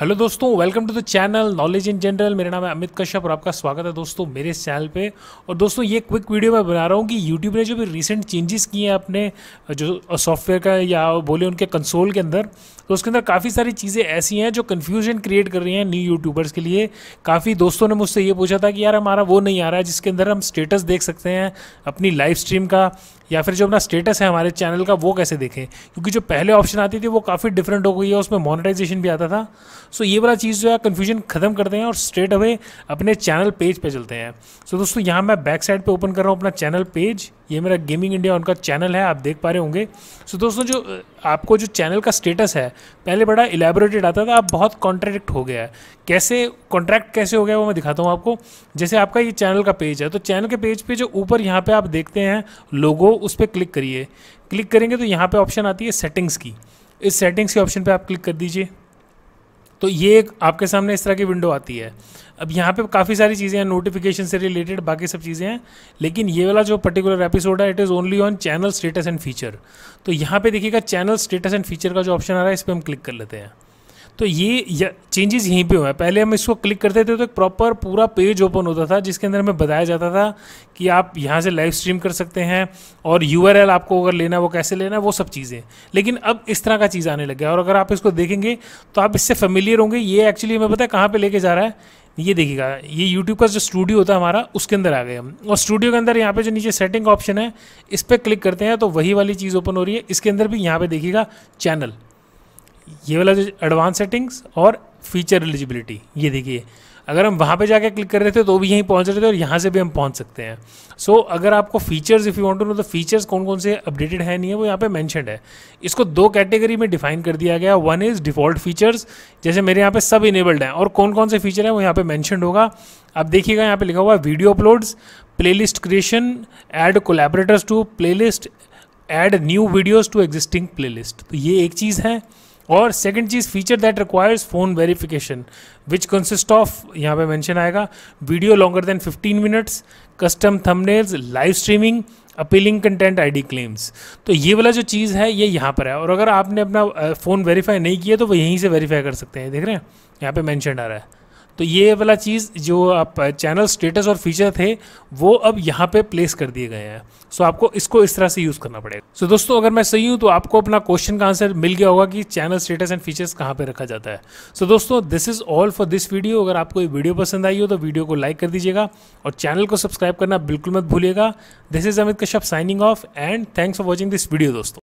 hello दोस्तों welcome to the channel knowledge in general मेरा नाम है अमित कश्यप और आपका स्वागत है दोस्तों मेरे इस चैनल पे और दोस्तों ये क्विक वीडियो मैं बना रहा हूँ कि यूट्यूब ने जो भी रिसेंट चेंजेस किए हैं अपने जो सॉफ्टवेयर का या बोले उनके कंसोल के अंदर तो उसके अंदर काफ़ी सारी चीज़ें ऐसी हैं जो कन्फ्यूजन क्रिएट कर रही हैं न्यू यूट्यूबर्स के लिए काफ़ी दोस्तों ने मुझसे ये पूछा था कि यार हमारा वो नहीं आ रहा है जिसके अंदर हम स्टेटस देख सकते हैं अपनी लाइव स्ट्रीम का या फिर जो अपना स्टेटस है हमारे चैनल का वो कैसे देखें क्योंकि जो पहले ऑप्शन आती थी वो काफ़ी डिफरेंट हो गई है उसमें मोनेटाइजेशन भी आता था सो ये वाला चीज़ जो है कन्फ्यूजन खत्म करते हैं और स्ट्रेट अवे अपने चैनल पेज पर चलते हैं सो दोस्तों यहाँ मैं बैक साइड पर ओपन कर रहा हूँ अपना चैनल पेज ये मेरा गेमिंग इंडिया उनका चैनल है आप देख पा रहे होंगे सो so, दोस्तों जो आपको जो चैनल का स्टेटस है पहले बड़ा इलेबोरेटेड आता था आप बहुत कॉन्ट्रैक्ट हो गया है कैसे कॉन्ट्रैक्ट कैसे हो गया वो मैं दिखाता हूँ आपको जैसे आपका ये चैनल का पेज है तो चैनल के पेज पे जो ऊपर यहाँ पे आप देखते हैं लोगो उस पर क्लिक करिए क्लिक करेंगे तो यहाँ पर ऑप्शन आती है सेटिंग्स की इस सेटिंग्स के ऑप्शन पर आप क्लिक कर दीजिए तो ये आपके सामने इस तरह की विंडो आती है अब यहाँ पे काफ़ी सारी चीज़ें हैं नोटिफिकेशन से रिलेटेड बाकी सब चीज़ें हैं लेकिन ये वाला जो पर्टिकुलर एपिसोड है it is only on channel status and feature तो यहाँ पे देखिएगा चैनल स्टेटस एंड फीचर का जो ऑप्शन आ रहा है इस पर हम क्लिक कर लेते हैं तो ये चेंजेस यहीं पे हुए हैं पहले हम इसको क्लिक करते थे तो एक प्रॉपर पूरा पेज ओपन होता था जिसके अंदर हमें बताया जाता था कि आप यहाँ से लाइव स्ट्रीम कर सकते हैं और यू आपको अगर लेना है वो कैसे लेना है वो सब चीज़ें लेकिन अब इस तरह का चीज़ आने लग गया और अगर आप इसको देखेंगे तो आप इससे फेमिलियर होंगे ये एक्चुअली हमें पता है कहाँ पर लेके जा रहा है ये देखिएगा ये यूट्यूब का जो स्टूडियो होता है हमारा उसके अंदर आ गए हम और स्टूडियो के अंदर यहाँ पे जो नीचे सेटिंग ऑप्शन है इस पर क्लिक करते हैं तो वही वाली चीज़ ओपन हो रही है इसके अंदर भी यहाँ पे देखिएगा चैनल ये वाला जो एडवांस सेटिंग्स और फीचर एलिजिबिलिटी ये देखिए अगर हम वहाँ पे जाके क्लिक कर रहे थे तो भी यहीं पहुँच रहे थे और यहाँ से भी हम पहुँच सकते हैं सो so, अगर आपको features if you want to know तो फीचर्स कौन कौन से अपडेटेड है नहीं है वो यहाँ पे मैंशन है इसको दो कैटेगरी में डिफाइन कर दिया गया वन इज़ डिफ़ॉल्ट फीचर्स जैसे मेरे यहाँ पे सब इनेबल्ड हैं और कौन कौन से फीचर हैं वो यहाँ पे मैंशनड होगा आप देखिएगा यहाँ पे लिखा हुआ है video uploads playlist creation add collaborators to playlist add new videos to existing playlist तो ये एक चीज़ है और सेकंड चीज़ feature that requires phone verification which consist of यहाँ पे मेंशन आएगा video longer than 15 minutes custom thumbnails live streaming appealing content ID claims तो ये वाला जो चीज़ है ये यहाँ पर है और अगर आपने अपना फ़ोन वेरीफाई नहीं किया तो वो यहीं से वेरीफाई कर सकते हैं देख रहे हैं यहाँ पर मैंशन आ रहा है तो ये वाला चीज़ जो आप चैनल स्टेटस और फीचर थे वो अब यहाँ पे प्लेस कर दिए गए हैं सो आपको इसको इस तरह से यूज़ करना पड़ेगा सो दोस्तों अगर मैं सही हूँ तो आपको अपना क्वेश्चन का आंसर मिल गया होगा कि चैनल स्टेटस एंड फीचर्स कहाँ पे रखा जाता है सो दोस्तों this is all for this video अगर आपको ये वीडियो पसंद आई हो तो वीडियो को लाइक कर दीजिएगा और चैनल को सब्सक्राइब करना बिल्कुल मत भूलिएगा this is Amit Kashyap signing off and thanks for watching this video दोस्तों